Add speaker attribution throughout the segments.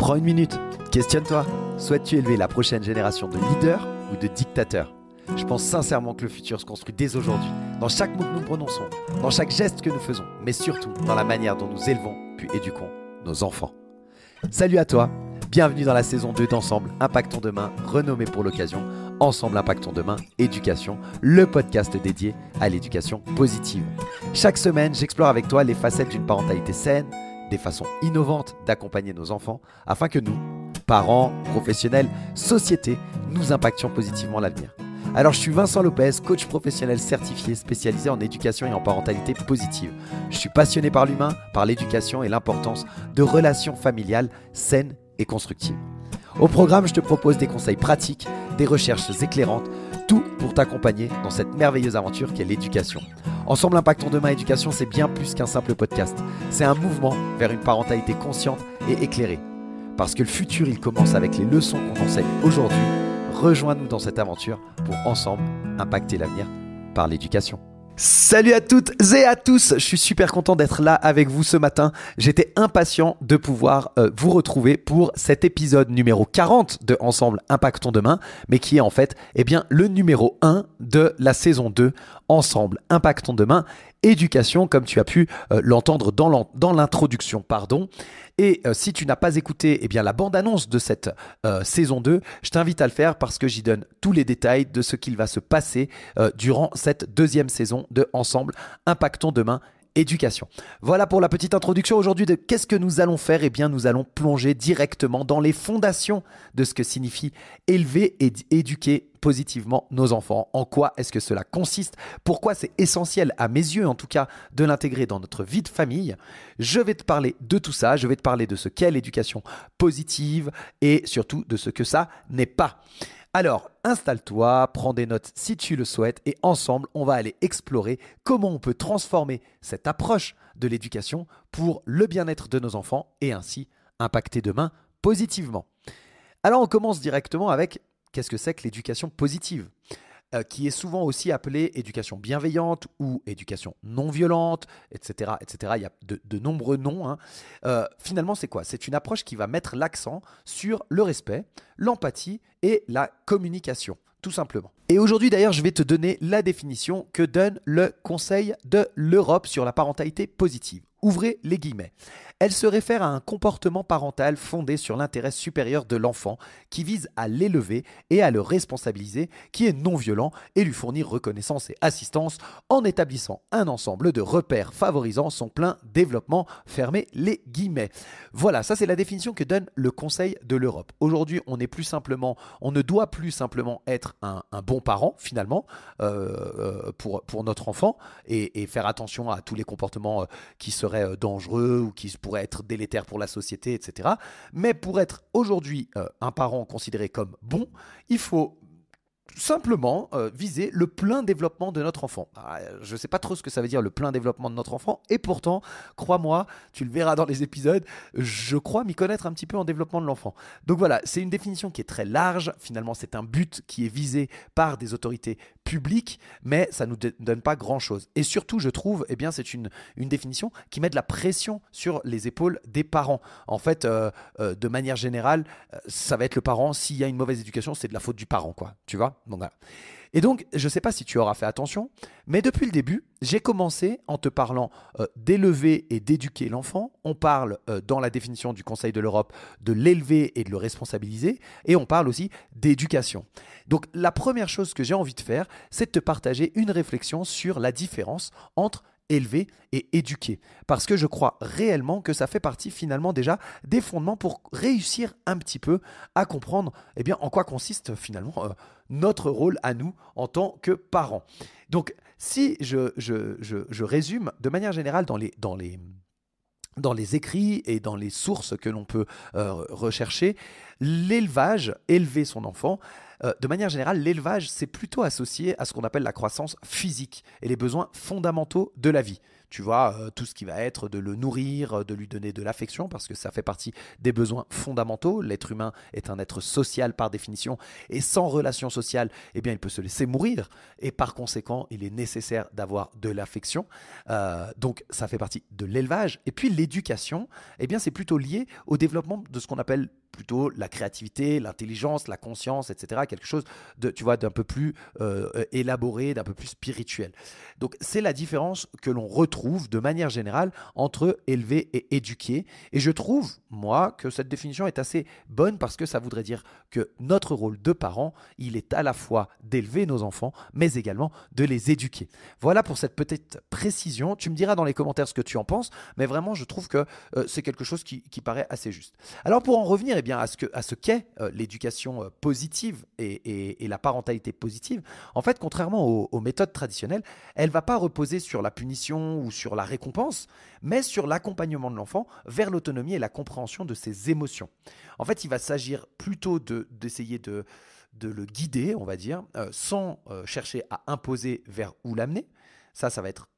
Speaker 1: Prends une minute, questionne-toi. Souhaites-tu élever la prochaine génération de leaders ou de dictateurs Je pense sincèrement que le futur se construit dès aujourd'hui, dans chaque mot que nous prononçons, dans chaque geste que nous faisons, mais surtout dans la manière dont nous élevons puis éduquons nos enfants. Salut à toi, bienvenue dans la saison 2 d'Ensemble, Impactons Demain, renommé pour l'occasion, Ensemble Impactons Demain, Éducation, le podcast dédié à l'éducation positive. Chaque semaine, j'explore avec toi les facettes d'une parentalité saine des façons innovantes d'accompagner nos enfants afin que nous, parents, professionnels, sociétés, nous impactions positivement l'avenir. Alors je suis Vincent Lopez, coach professionnel certifié spécialisé en éducation et en parentalité positive. Je suis passionné par l'humain, par l'éducation et l'importance de relations familiales saines et constructives. Au programme, je te propose des conseils pratiques, des recherches éclairantes, tout pour t'accompagner dans cette merveilleuse aventure qu'est l'éducation. Ensemble, impactons demain éducation, c'est bien plus qu'un simple podcast. C'est un mouvement vers une parentalité consciente et éclairée. Parce que le futur, il commence avec les leçons qu'on enseigne aujourd'hui. Rejoins-nous dans cette aventure pour ensemble impacter l'avenir par l'éducation. Salut à toutes et à tous, je suis super content d'être là avec vous ce matin. J'étais impatient de pouvoir euh, vous retrouver pour cet épisode numéro 40 de Ensemble Impactons Demain, mais qui est en fait eh bien, le numéro 1 de la saison 2 ensemble, impactons demain, éducation, comme tu as pu euh, l'entendre dans l'introduction. pardon. Et euh, si tu n'as pas écouté eh bien, la bande-annonce de cette euh, saison 2, je t'invite à le faire parce que j'y donne tous les détails de ce qu'il va se passer durant cette deuxième saison de Ensemble, impactons demain, éducation. Voilà pour la petite introduction aujourd'hui de qu'est-ce que nous allons faire Eh bien, nous allons plonger directement dans les fondations de ce que signifie élever et éduquer positivement nos enfants. En quoi est-ce que cela consiste Pourquoi c'est essentiel, à mes yeux en tout cas, de l'intégrer dans notre vie de famille Je vais te parler de tout ça, je vais te parler de ce qu'est l'éducation positive et surtout de ce que ça n'est pas. Alors, installe-toi, prends des notes si tu le souhaites et ensemble, on va aller explorer comment on peut transformer cette approche de l'éducation pour le bien-être de nos enfants et ainsi impacter demain positivement. Alors, on commence directement avec qu'est-ce que c'est que l'éducation positive euh, qui est souvent aussi appelée éducation bienveillante ou éducation non violente, etc. etc. Il y a de, nombreux noms. Hein. Euh, finalement, c'est quoi C'est une approche qui va mettre l'accent sur le respect, l'empathie et la communication, tout simplement. Et aujourd'hui d'ailleurs, je vais te donner la définition que donne le Conseil de l'Europe sur la parentalité positive. Ouvrez les guillemets. Elle se réfère à un comportement parental fondé sur l'intérêt supérieur de l'enfant qui vise à l'élever et à le responsabiliser, qui est non violent et lui fournir reconnaissance et assistance en établissant un ensemble de repères favorisant son plein développement. Fermez les guillemets. Voilà, ça c'est la définition que donne le Conseil de l'Europe. Aujourd'hui, on n'est plus simplement, on ne doit plus simplement être un, bon parent finalement euh, euh, pour, pour notre enfant et, faire attention à tous les comportements euh, qui seraient dangereux ou qui pourraient être délétère pour la société, etc. Mais pour être aujourd'hui euh, un parent considéré comme bon, il faut simplement euh, viser le plein développement de notre enfant. Ah, je ne sais pas trop ce que ça veut dire le plein développement de notre enfant, et pourtant, crois-moi, tu le verras dans les épisodes, je crois m'y connaître un petit peu en développement de l'enfant. Donc voilà, c'est une définition qui est très large, finalement c'est un but qui est visé par des autorités publiques, mais ça ne nous donne pas grand-chose. Et surtout, je trouve, eh bien c'est une, une définition qui met de la pression sur les épaules des parents. En fait, euh, euh, de manière générale, ça va être le parent, s'il y a une mauvaise éducation, c'est de la faute du parent, quoi, tu vois et donc, je ne sais pas si tu auras fait attention, mais depuis le début, j'ai commencé en te parlant euh, d'élever et d'éduquer l'enfant. On parle, euh, dans la définition du Conseil de l'Europe, de l'élever et de le responsabiliser. Et on parle aussi d'éducation. Donc, la première chose que j'ai envie de faire, c'est de te partager une réflexion sur la différence entre élevé et éduqué, Parce que je crois réellement que ça fait partie finalement déjà des fondements pour réussir un petit peu à comprendre eh bien, en quoi consiste finalement euh, notre rôle à nous en tant que parents. Donc si je, je, résume de manière générale dans les... Dans les dans les écrits et dans les sources que l'on peut euh, rechercher, l'élevage, élever son enfant, euh, de manière générale, l'élevage, c'est plutôt associé à ce qu'on appelle la croissance physique et les besoins fondamentaux de la vie tu vois, euh, tout ce qui va être de le nourrir, de lui donner de l'affection, parce que ça fait partie des besoins fondamentaux. L'être humain est un être social par définition, et sans relation sociale, eh bien, il peut se laisser mourir, et par conséquent, il est nécessaire d'avoir de l'affection. Euh, donc, ça fait partie de l'élevage. Et puis, l'éducation, eh bien, c'est plutôt lié au développement de ce qu'on appelle plutôt la créativité, l'intelligence, la conscience, etc. Quelque chose de, tu vois, d'un peu plus euh, élaboré, d'un peu plus spirituel. Donc c'est la différence que l'on retrouve de manière générale entre élever et éduquer. Et je trouve, moi, que cette définition est assez bonne parce que ça voudrait dire que notre rôle de parent, il est à la fois d'élever nos enfants, mais également de les éduquer. Voilà pour cette petite précision. Tu me diras dans les commentaires ce que tu en penses, mais vraiment, je trouve que euh, c'est quelque chose qui, qui paraît assez juste. Alors pour en revenir eh bien, à ce qu'est euh, l'éducation euh, positive et, la parentalité positive, en fait, contrairement aux, méthodes traditionnelles, elle ne va pas reposer sur la punition ou sur la récompense, mais sur l'accompagnement de l'enfant vers l'autonomie et la compréhension de ses émotions. En fait, il va s'agir plutôt d'essayer de, le guider, on va dire, euh, sans chercher à imposer vers où l'amener. Ça, ça va être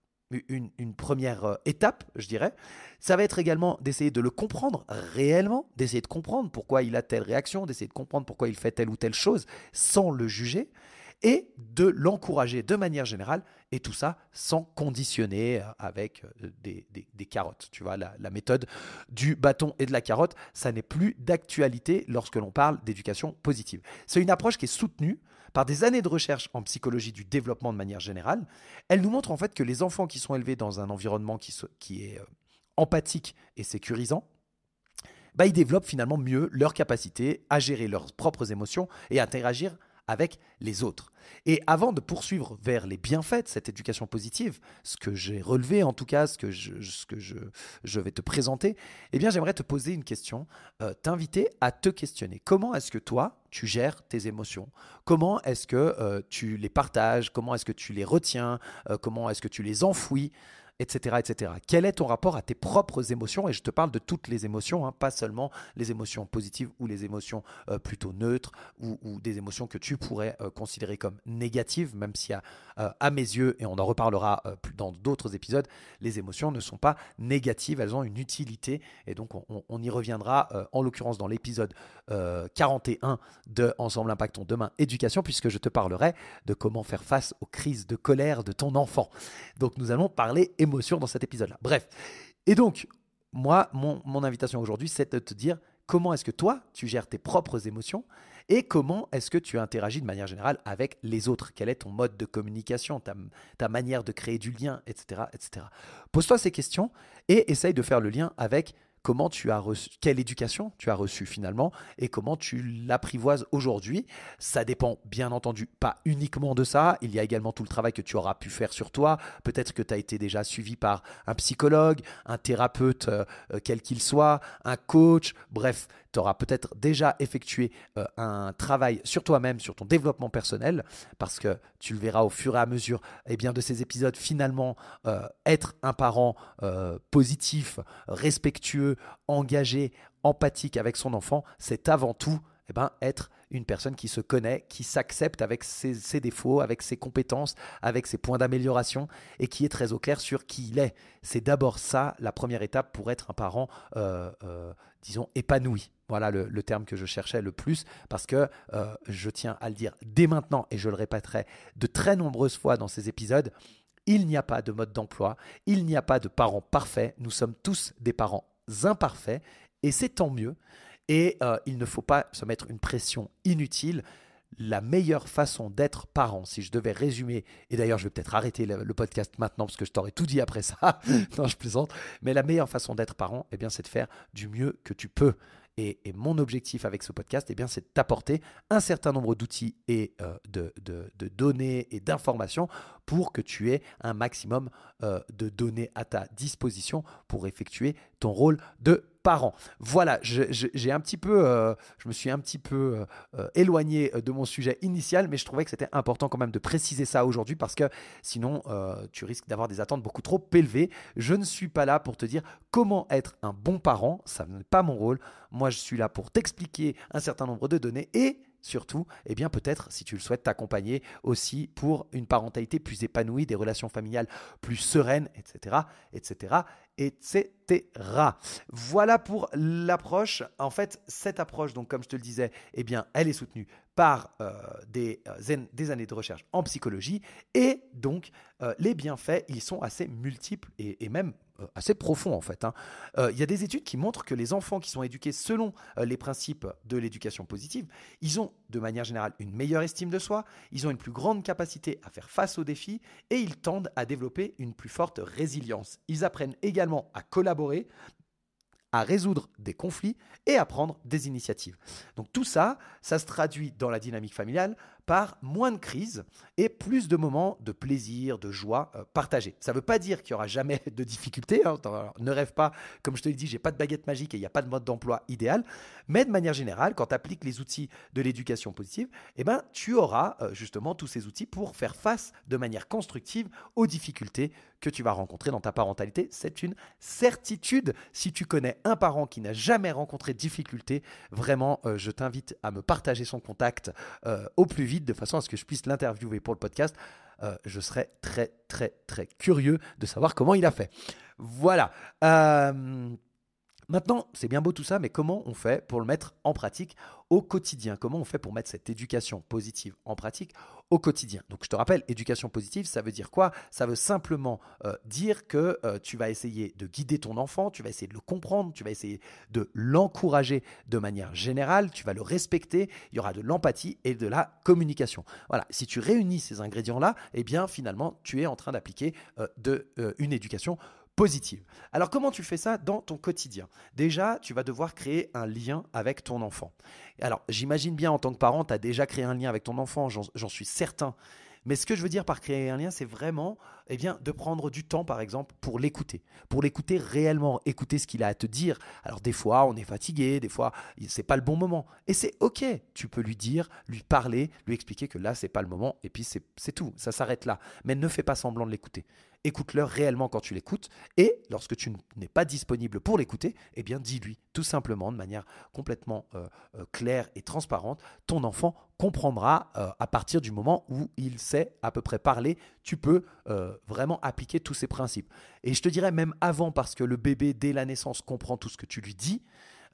Speaker 1: une, première euh, étape, je dirais. Ça va être également d'essayer de le comprendre réellement, d'essayer de comprendre pourquoi il a telle réaction, d'essayer de comprendre pourquoi il fait telle ou telle chose sans le juger et de l'encourager de manière générale, et tout ça sans conditionner euh, avec euh, des, carottes. Tu vois, la, méthode du bâton et de la carotte, ça n'est plus d'actualité lorsque l'on parle d'éducation positive. C'est une approche qui est soutenue, par des années de recherche en psychologie du développement de manière générale, elle nous montre en fait que les enfants qui sont élevés dans un environnement qui, est euh, empathique et sécurisant, bah, ils développent finalement mieux leur capacité à gérer leurs propres émotions et à interagir avec les autres. Et avant de poursuivre vers les bienfaits de cette éducation positive, ce que j'ai relevé en tout cas, ce que je, vais te présenter, eh bien j'aimerais te poser une question, euh, t'inviter à te questionner. Comment est-ce que toi, tu gères tes émotions Comment est-ce que euh, tu les partages Comment est-ce que tu les retiens euh, Comment est-ce que tu les enfouis etc., Quel est ton rapport à tes propres émotions Et je te parle de toutes les émotions, hein, pas seulement les émotions positives ou les émotions euh, plutôt neutres ou, des émotions que tu pourrais euh, considérer comme négatives, même si euh, à, mes yeux, et on en reparlera dans d'autres épisodes, les émotions ne sont pas négatives, elles ont une utilité. Et donc on, y reviendra en l'occurrence dans l'épisode 41 de Ensemble Impactons Demain Éducation, puisque je te parlerai de comment faire face aux crises de colère de ton enfant. Donc nous allons parler émotions dans cet épisode-là. Bref. Et donc, moi, mon, invitation aujourd'hui, c'est de te dire comment est-ce que toi, tu gères tes propres émotions et comment est-ce que tu interagis de manière générale avec les autres Quel est ton mode de communication, ta, ta manière de créer du lien, etc. etc. Pose-toi ces questions et essaye de faire le lien avec comment tu as reçu, quelle éducation tu as reçue finalement et comment tu l'apprivoises aujourd'hui. Ça dépend bien entendu pas uniquement de ça, il y a également tout le travail que tu auras pu faire sur toi. Peut-être que tu as été déjà suivi par un psychologue, un thérapeute, euh, euh, quel qu'il soit, un coach, bref, tu auras peut-être déjà effectué euh, un travail sur toi-même, sur ton développement personnel, parce que tu le verras au fur et à mesure et eh bien, de ces épisodes, finalement, être un parent positif, respectueux, engagé, empathique avec son enfant, c'est avant tout eh ben, être une personne qui se connaît, qui s'accepte avec ses, défauts, avec ses compétences, avec ses points d'amélioration et qui est très au clair sur qui il est. C'est d'abord ça la première étape pour être un parent, euh, euh, disons, épanoui. Voilà le, terme que je cherchais le plus parce que euh, je tiens à le dire dès maintenant et je le répéterai de très nombreuses fois dans ces épisodes. Il n'y a pas de mode d'emploi, il n'y a pas de parent parfait, nous sommes tous des parents imparfaits et c'est tant mieux. Et euh, il ne faut pas se mettre une pression inutile. La meilleure façon d'être parent, si je devais résumer, et d'ailleurs je vais peut-être arrêter le, podcast maintenant parce que je t'aurais tout dit après ça, non je plaisante, mais la meilleure façon d'être parent, et eh bien c'est de faire du mieux que tu peux. Et, mon objectif avec ce podcast, et eh bien, c'est de t'apporter un certain nombre d'outils et euh, de, données et d'informations pour que tu aies un maximum euh, de données à ta disposition pour effectuer ton rôle de parent. Voilà, j'ai un petit peu, euh, je me suis un petit peu euh, euh, éloigné de mon sujet initial, mais je trouvais que c'était important quand même de préciser ça aujourd'hui parce que sinon tu risques d'avoir des attentes beaucoup trop élevées. Je ne suis pas là pour te dire comment être un bon parent, ça n'est pas mon rôle. Moi, je suis là pour t'expliquer un certain nombre de données et surtout, et eh bien peut-être, si tu le souhaites, t'accompagner aussi pour une parentalité plus épanouie, des relations familiales plus sereines, etc., etc., etc. Voilà pour l'approche. En fait, cette approche, donc comme je te le disais, eh bien, elle est soutenue par euh, des, euh, des, années de recherche en psychologie et donc euh, les bienfaits, ils sont assez multiples et, même assez profonds en fait. Hein. Il y a des études qui montrent que les enfants qui sont éduqués selon les principes de l'éducation positive, ils ont de manière générale une meilleure estime de soi, ils ont une plus grande capacité à faire face aux défis et ils tendent à développer une plus forte résilience. Ils apprennent également à collaborer, à résoudre des conflits et à prendre des initiatives. Donc tout ça, ça se traduit dans la dynamique familiale par moins de crises et plus de moments de plaisir, de joie partagée. Euh, partagés. Ça ne veut pas dire qu'il n'y aura jamais de difficultés. Hein. ne rêve pas, comme je te l'ai dit, j'ai pas de baguette magique et il n'y a pas de mode d'emploi idéal. Mais de manière générale, quand tu appliques les outils de l'éducation positive, eh ben, tu auras euh, justement tous ces outils pour faire face de manière constructive aux difficultés que tu vas rencontrer dans ta parentalité. C'est une certitude. Si tu connais un parent qui n'a jamais rencontré de difficultés, vraiment, euh, je t'invite à me partager son contact au plus vite de façon à ce que je puisse l'interviewer pour le podcast. Euh, je serais très, très, très curieux de savoir comment il a fait. Voilà. Euh, Maintenant, c'est bien beau tout ça, mais comment on fait pour le mettre en pratique au quotidien Comment on fait pour mettre cette éducation positive en pratique au quotidien Donc je te rappelle, éducation positive, ça veut dire quoi Ça veut simplement euh, dire que euh, tu vas essayer de guider ton enfant, tu vas essayer de le comprendre, tu vas essayer de l'encourager de manière générale, tu vas le respecter, il y aura de l'empathie et de la communication. Voilà, si tu réunis ces ingrédients-là, eh bien finalement, tu es en train d'appliquer euh, une éducation positive. Alors comment tu fais ça dans ton quotidien Déjà, tu vas devoir créer un lien avec ton enfant. Alors j'imagine bien en tant que parent, tu as déjà créé un lien avec ton enfant, j'en suis certain. Mais ce que je veux dire par créer un lien, c'est vraiment eh bien, de prendre du temps, par exemple, pour l'écouter. Pour l'écouter réellement, écouter ce qu'il a à te dire. Alors des fois, on est fatigué, des fois, c'est pas le bon moment. Et c'est OK, tu peux lui dire, lui parler, lui expliquer que là, c'est pas le moment, et puis c'est tout, ça s'arrête là. Mais ne fais pas semblant de l'écouter écoute-leur réellement quand tu l'écoutes. Et lorsque tu n'es pas disponible pour l'écouter, eh bien dis-lui tout simplement de manière complètement euh, euh, claire et transparente. Ton enfant comprendra euh, à partir du moment où il sait à peu près parler. Tu peux vraiment appliquer tous ces principes. Et je te dirais même avant, parce que le bébé, dès la naissance, comprend tout ce que tu lui dis.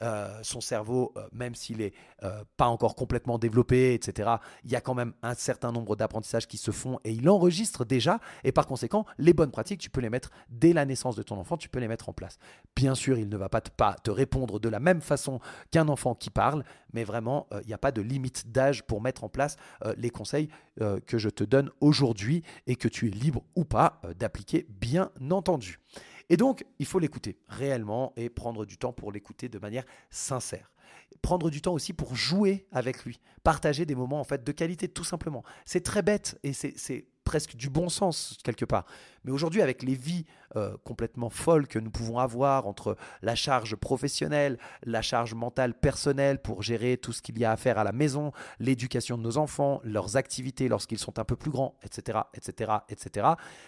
Speaker 1: Euh, son cerveau, euh, même s'il n'est euh, pas encore complètement développé, etc., il y a quand même un certain nombre d'apprentissages qui se font et il enregistre déjà. Et par conséquent, les bonnes pratiques, tu peux les mettre dès la naissance de ton enfant, tu peux les mettre en place. Bien sûr, il ne va pas te, répondre de la même façon qu'un enfant qui parle, mais vraiment, il n'y a pas de limite d'âge pour mettre en place les conseils que je te donne aujourd'hui et que tu es libre ou pas d'appliquer, bien entendu. Et donc, il faut l'écouter réellement et prendre du temps pour l'écouter de manière sincère. Prendre du temps aussi pour jouer avec lui, partager des moments en fait de qualité tout simplement. C'est très bête et c'est presque du bon sens quelque part. Mais aujourd'hui, avec les vies euh, complètement folles que nous pouvons avoir entre la charge professionnelle, la charge mentale personnelle pour gérer tout ce qu'il y a à faire à la maison, l'éducation de nos enfants, leurs activités lorsqu'ils sont un peu plus grands, etc., etc., etc.,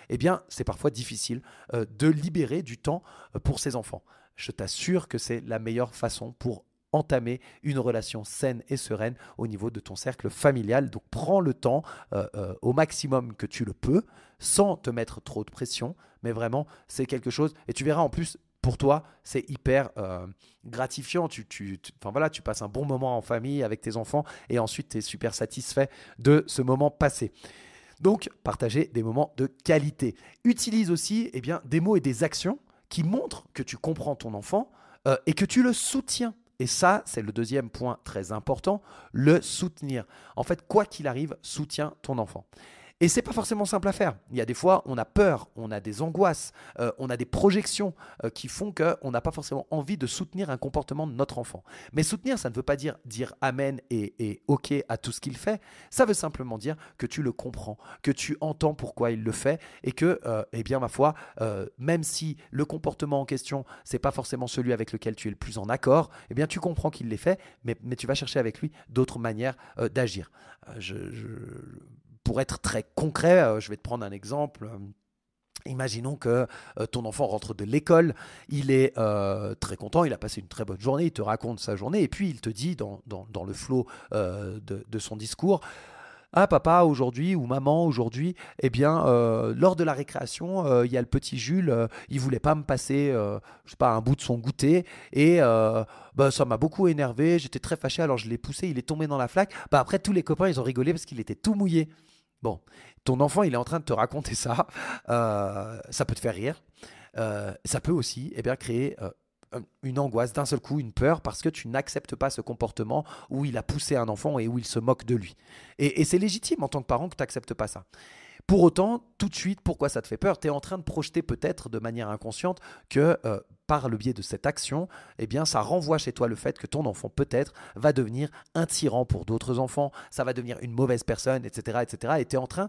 Speaker 1: eh bien, c'est parfois difficile euh, de libérer du temps euh, pour ces enfants. Je t'assure que c'est la meilleure façon pour entamer une relation saine et sereine au niveau de ton cercle familial. Donc prends le temps euh, euh, au maximum que tu le peux, sans te mettre trop de pression, mais vraiment c'est quelque chose, et tu verras en plus, pour toi, c'est hyper euh, gratifiant. Tu, tu, enfin voilà, tu passes un bon moment en famille avec tes enfants et ensuite tu es super satisfait de ce moment passé. Donc, partager des moments de qualité. Utilise aussi et eh bien, des mots et des actions qui montrent que tu comprends ton enfant et que tu le soutiens. Et ça, c'est le deuxième point très important, le soutenir. En fait, quoi qu'il arrive, soutiens ton enfant. Et c'est pas forcément simple à faire. Il y a des fois, on a peur, on a des angoisses, euh, on a des projections euh, qui font qu'on n'a pas forcément envie de soutenir un comportement de notre enfant. Mais soutenir, ça ne veut pas dire dire amen et, ok à tout ce qu'il fait. Ça veut simplement dire que tu le comprends, que tu entends pourquoi il le fait et que, euh, eh bien, ma foi, même si le comportement en question, c'est pas forcément celui avec lequel tu es le plus en accord, eh bien, tu comprends qu'il l'ait fait, mais, tu vas chercher avec lui d'autres manières d'agir. je, je pour être très concret, euh, je vais te prendre un exemple. Imaginons que euh, ton enfant rentre de l'école, il est euh, très content, il a passé une très bonne journée, il te raconte sa journée, et puis il te dit dans, le flot de, son discours, ah papa aujourd'hui ou maman aujourd'hui, eh bien lors de la récréation, il y a le petit Jules, il il voulait pas me passer, je pas, un bout de son goûter et bah, ça m'a beaucoup énervé, j'étais très fâché, alors je l'ai poussé, il est tombé dans la flaque. Bah, après tous les copains ils ont rigolé parce qu'il était tout mouillé. Bon, ton enfant, il est en train de te raconter ça. Euh, ça peut te faire rire. Euh, ça peut aussi eh bien, créer euh, une angoisse d'un seul coup, une peur, parce que tu n'acceptes pas ce comportement où il a poussé un enfant et où il se moque de lui. Et, et c'est légitime en tant que parent que tu n'acceptes pas ça. Pour autant, tout de suite, pourquoi ça te fait peur Tu es en train de projeter peut-être de manière inconsciente que par le biais de cette action, eh bien, ça renvoie chez toi le fait que ton enfant peut-être va devenir un tyran pour d'autres enfants, ça va devenir une mauvaise personne, etc., etc. Et tu es en train,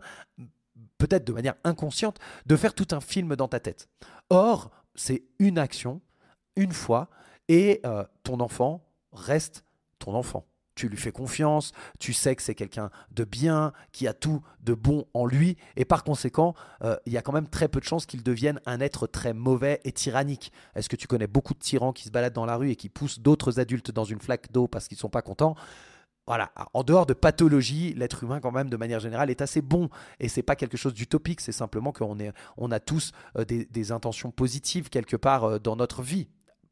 Speaker 1: peut-être de manière inconsciente, de faire tout un film dans ta tête. Or, c'est une action, une fois, et euh, ton enfant reste ton enfant tu lui fais confiance, tu sais que c'est quelqu'un de bien, qui a tout de bon en lui, et par conséquent, euh, il y a quand même très peu de chances qu'il devienne un être très mauvais et tyrannique. Est-ce que tu connais beaucoup de tyrans qui se baladent dans la rue et qui poussent d'autres adultes dans une flaque d'eau parce qu'ils ne sont pas contents voilà, ah, en dehors de pathologie, l'être humain quand même de manière générale est assez bon et c'est pas quelque chose d'utopique, c'est simplement qu'on est, on a tous euh, des intentions positives quelque part euh, dans notre vie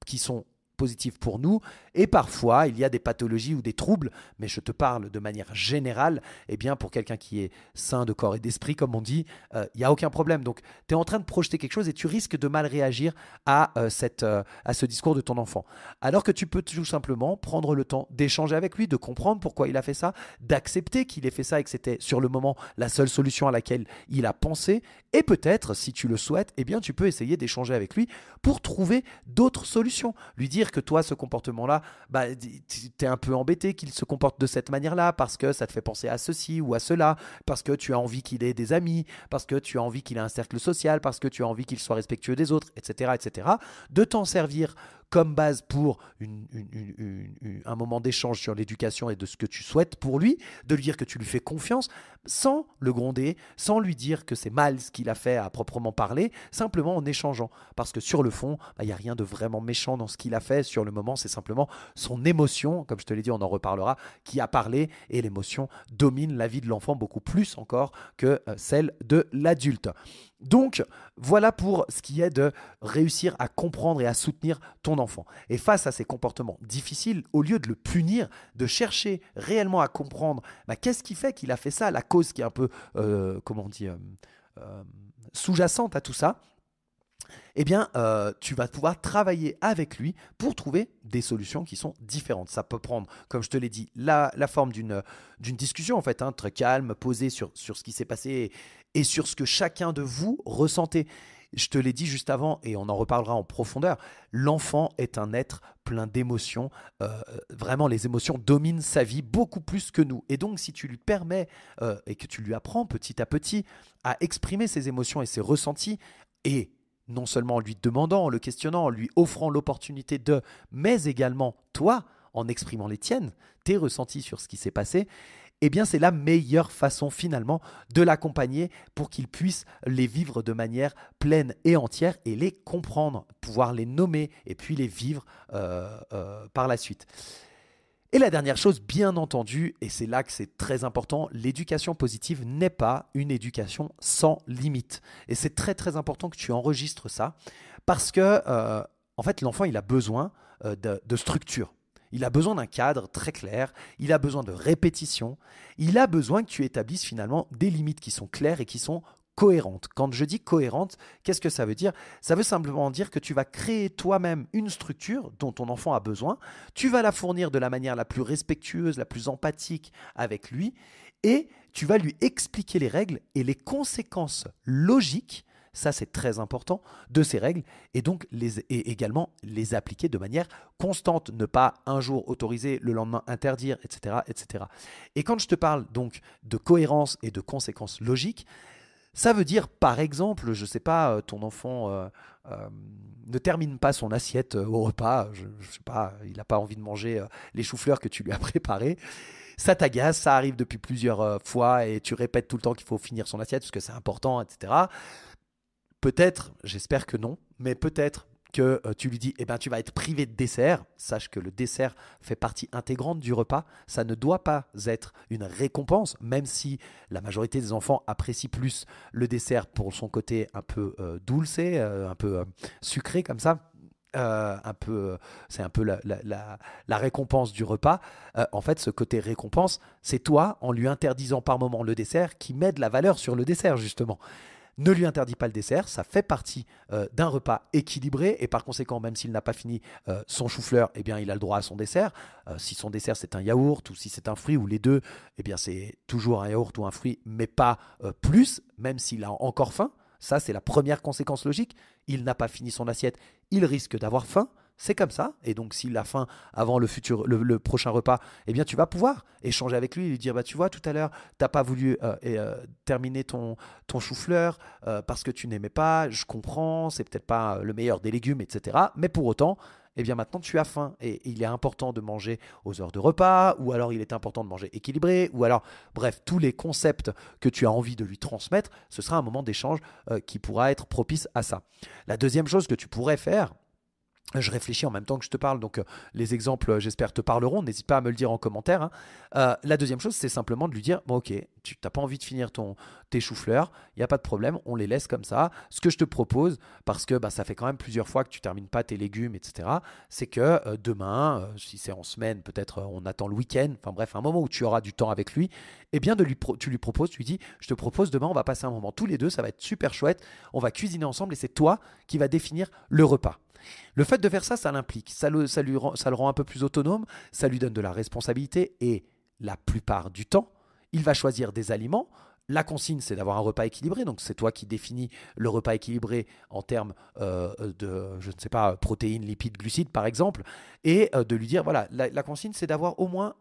Speaker 1: qui sont positif pour nous. Et parfois, il y a des pathologies ou des troubles, mais je te parle de manière générale. et eh bien, pour quelqu'un qui est sain de corps et d'esprit, comme on dit, il euh, y n'y a aucun problème. Donc, tu es en train de projeter quelque chose et tu risques de mal réagir à, euh, cette, euh, à ce discours de ton enfant. Alors que tu peux tout simplement prendre le temps d'échanger avec lui, de comprendre pourquoi il a fait ça, d'accepter qu'il ait fait ça et que c'était sur le moment la seule solution à laquelle il a pensé et peut-être, si tu le souhaites, eh bien, tu peux essayer d'échanger avec lui pour trouver d'autres solutions. Lui dire que toi, ce comportement-là, bah, tu es un peu embêté qu'il se comporte de cette manière-là parce que ça te fait penser à ceci ou à cela, parce que tu as envie qu'il ait des amis, parce que tu as envie qu'il ait un cercle social, parce que tu as envie qu'il soit respectueux des autres, etc. etc. de t'en servir comme base pour un moment d'échange sur l'éducation et de ce que tu souhaites pour lui, de lui dire que tu lui fais confiance, sans le gronder, sans lui dire que c'est mal ce qu'il a fait à proprement parler, simplement en échangeant. Parce que sur le fond, il bah, n'y a rien de vraiment méchant dans ce qu'il a fait. Sur le moment, c'est simplement son émotion, comme je te l'ai dit, on en reparlera, qui a parlé, et l'émotion domine la vie de l'enfant beaucoup plus encore que euh, celle de l'adulte. Donc voilà pour ce qui est de réussir à comprendre et à soutenir ton enfant. Et face à ces comportements difficiles, au lieu de le punir, de chercher réellement à comprendre bah, qu'est-ce qui fait qu'il a fait ça, la cause qui est un peu, euh, comment on dit, euh, euh, sous-jacente à tout ça, eh bien, tu vas pouvoir travailler avec lui pour trouver des solutions qui sont différentes. Ça peut prendre, comme je te l'ai dit, la, forme d'une discussion, en fait, hein, très calme, posée sur ce qui s'est passé et sur ce que chacun de vous ressentait. Je te l'ai dit juste avant, et on en reparlera en profondeur, l'enfant est un être plein d'émotions. Euh, vraiment, les émotions dominent sa vie beaucoup plus que nous. Et donc, si tu lui permets euh, et que tu lui apprends petit à petit à exprimer ses émotions et ses ressentis, et non seulement en lui demandant, en le questionnant, en lui offrant l'opportunité de, mais également toi, en exprimant les tiennes, tes ressentis sur ce qui s'est passé, eh bien c'est la meilleure façon finalement de l'accompagner pour qu'il puisse les vivre de manière pleine et entière et les comprendre, pouvoir les nommer et puis les vivre euh, euh, par la suite. Et la dernière chose, bien entendu, et c'est là que c'est très important, l'éducation positive n'est pas une éducation sans limite. Et c'est très très important que tu enregistres ça parce que, euh, en fait, l'enfant, il a besoin de, de structure. Il a besoin d'un cadre très clair, il a besoin de répétition, il a besoin que tu établisses finalement des limites qui sont claires et qui sont cohérentes. Quand je dis cohérente, qu'est-ce que ça veut dire Ça veut simplement dire que tu vas créer toi-même une structure dont ton enfant a besoin, tu vas la fournir de la manière la plus respectueuse, la plus empathique avec lui, et tu vas lui expliquer les règles et les conséquences logiques ça c'est très important, de ces règles et donc les, et également les appliquer de manière constante, ne pas un jour autoriser, le lendemain interdire, etc. etc. Et quand je te parle donc de cohérence et de conséquences logiques, ça veut dire, par exemple, je ne sais pas, euh, ton enfant euh, euh, ne termine pas son assiette au repas, je, ne sais pas, il n'a pas envie de manger les choux-fleurs que tu lui as préparés. Ça t'agace, ça arrive depuis plusieurs fois et tu répètes tout le temps qu'il faut finir son assiette parce que c'est important, etc. Peut-être, j'espère que non, mais peut-être que euh, tu lui dis eh ben tu vas être privé de dessert, sache que le dessert fait partie intégrante du repas, ça ne doit pas être une récompense même si la majorité des enfants apprécient plus le dessert pour son côté un peu euh, euh un peu euh, sucré comme ça. un peu c'est un peu la, récompense du repas en fait ce côté récompense c'est toi en lui interdisant par moment le dessert qui met de la valeur sur le dessert justement ne lui interdit pas le dessert, ça fait partie euh, d'un repas équilibré et par conséquent, même s'il n'a pas fini euh, son chou-fleur, eh bien, il a le droit à son dessert. Euh, si son dessert c'est un yaourt ou si c'est un fruit ou les deux, eh bien, c'est toujours un yaourt ou un fruit, mais pas plus, même s'il a encore faim. Ça, c'est la première conséquence logique. Il n'a pas fini son assiette, il risque d'avoir faim c'est comme ça. Et donc, s'il a faim avant le futur, le, prochain repas, eh bien, tu vas pouvoir échanger avec lui et lui dire, bah, tu vois, tout à l'heure, tu n'as pas voulu euh, euh, terminer ton, ton chou-fleur euh, parce que tu n'aimais pas. Je comprends, c'est peut-être pas le meilleur des légumes, etc. Mais pour autant, eh bien maintenant tu as faim et il est important de manger aux heures de repas ou alors il est important de manger équilibré ou alors bref tous les concepts que tu as envie de lui transmettre ce sera un moment d'échange qui pourra être propice à ça la deuxième chose que tu pourrais faire je réfléchis en même temps que je te parle, donc euh, les exemples, euh, j'espère, te parleront. N'hésite pas à me le dire en commentaire. Hein. Euh, la deuxième chose, c'est simplement de lui dire bon, Ok, tu n'as pas envie de finir ton, tes choux-fleurs, il n'y a pas de problème, on les laisse comme ça. Ce que je te propose, parce que bah, ça fait quand même plusieurs fois que tu termines pas tes légumes, etc., c'est que demain, si c'est en semaine, peut-être on attend le week-end, enfin bref, un moment où tu auras du temps avec lui, eh bien, de lui tu lui proposes, tu lui dis Je te propose, demain, on va passer un moment tous les deux, ça va être super chouette, on va cuisiner ensemble et c'est toi qui va définir le repas. Le fait de faire ça, ça l'implique, ça le, rend, un peu plus autonome, ça lui donne de la responsabilité et la plupart du temps, il va choisir des aliments. La consigne, c'est d'avoir un repas équilibré. Donc, c'est toi qui définis le repas équilibré en termes euh, de, je ne sais pas, protéines, lipides, glucides, par exemple, et euh, de lui dire voilà, la, consigne, c'est d'avoir au moins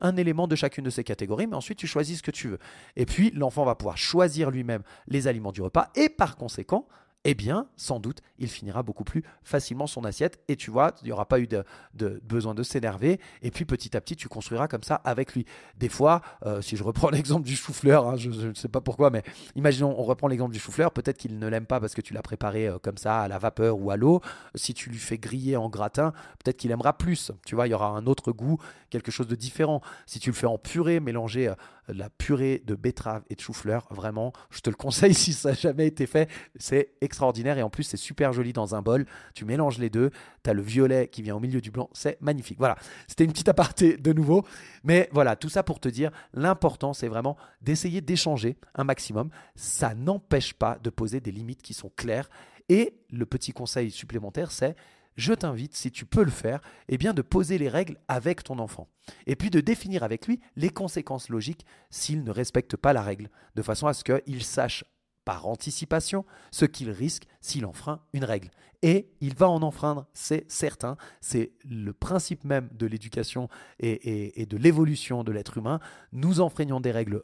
Speaker 1: un élément de chacune de ces catégories, mais ensuite tu choisis ce que tu veux. Et puis l'enfant va pouvoir choisir lui-même les aliments du repas et par conséquent eh bien, sans doute, il finira beaucoup plus facilement son assiette. Et tu vois, il n'y aura pas eu de, besoin de s'énerver. Et puis, petit à petit, tu construiras comme ça avec lui. Des fois, euh, si je reprends l'exemple du chou-fleur, hein, je ne sais pas pourquoi, mais imaginons, on reprend l'exemple du chou-fleur. Peut-être qu'il ne l'aime pas parce que tu l'as préparé euh, comme ça à la vapeur ou à l'eau. Si tu lui fais griller en gratin, peut-être qu'il aimera plus. Tu vois, il y aura un autre goût, quelque chose de différent. Si tu le fais en purée, mélanger euh, la purée de betterave et de chou-fleur. Vraiment, je te le conseille si ça n'a jamais été fait. C'est extraordinaire et en plus, c'est super joli dans un bol. Tu mélanges les deux. Tu as le violet qui vient au milieu du blanc. C'est magnifique. Voilà, c'était une petite aparté de nouveau. Mais voilà, tout ça pour te dire, l'important, c'est vraiment d'essayer d'échanger un maximum. Ça n'empêche pas de poser des limites qui sont claires. Et le petit conseil supplémentaire, c'est je t'invite, si tu peux le faire, eh bien de poser les règles avec ton enfant. Et puis de définir avec lui les conséquences logiques s'il ne respecte pas la règle, de façon à ce qu'il sache par anticipation ce qu'il risque s'il enfreint une règle. Et il va en enfreindre, c'est certain. C'est le principe même de l'éducation et, et, de l'évolution de l'être humain. Nous enfreignons des règles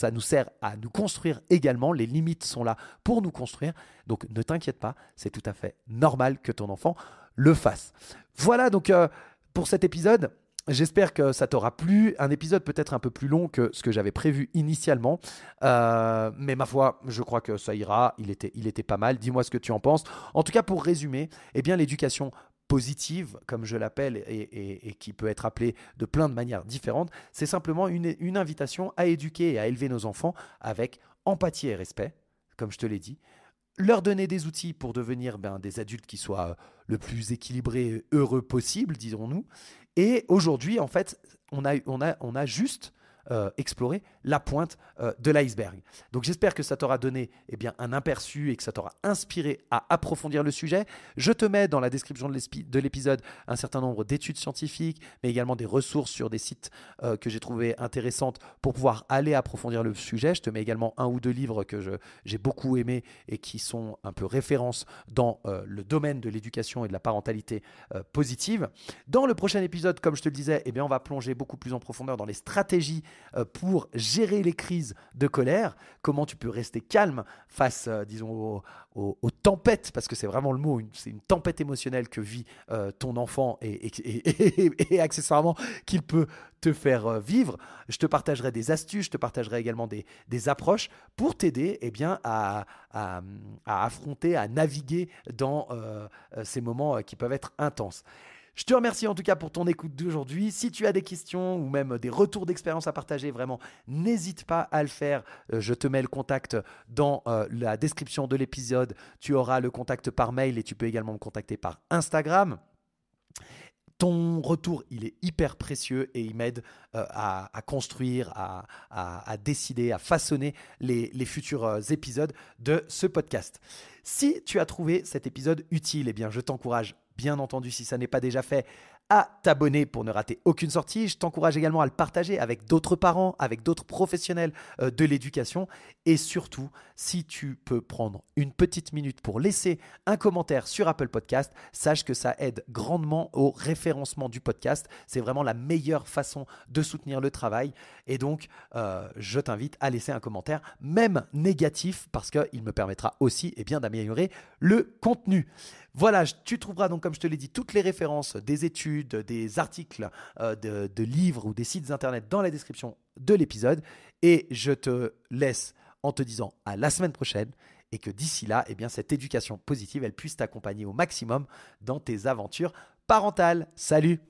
Speaker 1: ça nous sert à nous construire également. Les limites sont là pour nous construire. Donc ne t'inquiète pas, c'est tout à fait normal que ton enfant le fasse. Voilà donc euh, pour cet épisode. J'espère que ça t'aura plu. Un épisode peut-être un peu plus long que ce que j'avais prévu initialement. Euh, mais ma foi, je crois que ça ira. Il était, il était pas mal. Dis-moi ce que tu en penses. En tout cas, pour résumer, eh bien, l'éducation positive, comme je l'appelle, et, qui peut être appelée de plein de manières différentes, c'est simplement une, invitation à éduquer et à élever nos enfants avec empathie et respect, comme je te l'ai dit, leur donner des outils pour devenir ben, des adultes qui soient euh, le plus équilibrés et heureux possible, disons-nous. Et aujourd'hui, en fait, on a, on a, on a juste euh, explorer la pointe euh, de l'iceberg. Donc j'espère que ça t'aura donné eh bien, un aperçu et que ça t'aura inspiré à approfondir le sujet. Je te mets dans la description de l'épisode un certain nombre d'études scientifiques, mais également des ressources sur des sites euh, que j'ai trouvées intéressantes pour pouvoir aller approfondir le sujet. Je te mets également un ou deux livres que j'ai beaucoup aimés et qui sont un peu références dans le domaine de l'éducation et de la parentalité positive. Dans le prochain épisode, comme je te le disais, eh bien, on va plonger beaucoup plus en profondeur dans les stratégies euh, pour gérer les crises de colère, comment tu peux rester calme face, euh, disons, aux, tempêtes, parce que c'est vraiment le mot, c'est une tempête émotionnelle que vit euh, ton enfant et, et, accessoirement qu'il peut te faire vivre. Je te partagerai des astuces, je te partagerai également des, approches pour t'aider eh à, affronter, à naviguer dans ces moments qui peuvent être intenses. Je te remercie en tout cas pour ton écoute d'aujourd'hui. Si tu as des questions ou même des retours d'expérience à partager, vraiment, n'hésite pas à le faire. Euh, je te mets le contact dans euh, la description de l'épisode. Tu auras le contact par mail et tu peux également me contacter par Instagram. Ton retour, il est hyper précieux et il m'aide euh, à, construire, à, décider, à façonner les, futurs épisodes de ce podcast. Si tu as trouvé cet épisode utile, eh bien, je t'encourage bien entendu si ça n'est pas déjà fait, à t'abonner pour ne rater aucune sortie. Je t'encourage également à le partager avec d'autres parents, avec d'autres professionnels euh, de l'éducation. Et surtout, si tu peux prendre une petite minute pour laisser un commentaire sur Apple Podcast, sache que ça aide grandement au référencement du podcast. C'est vraiment la meilleure façon de soutenir le travail. Et donc, euh, je t'invite à laisser un commentaire, même négatif, parce qu'il me permettra aussi et eh bien, d'améliorer le contenu. Voilà, tu trouveras donc, comme je te l'ai dit, toutes les références des études, des articles, euh, de, de livres ou des sites internet dans la description de l'épisode. Et je te laisse en te disant à la semaine prochaine et que d'ici là, eh bien, cette éducation positive, elle puisse t'accompagner au maximum dans tes aventures parentales. Salut!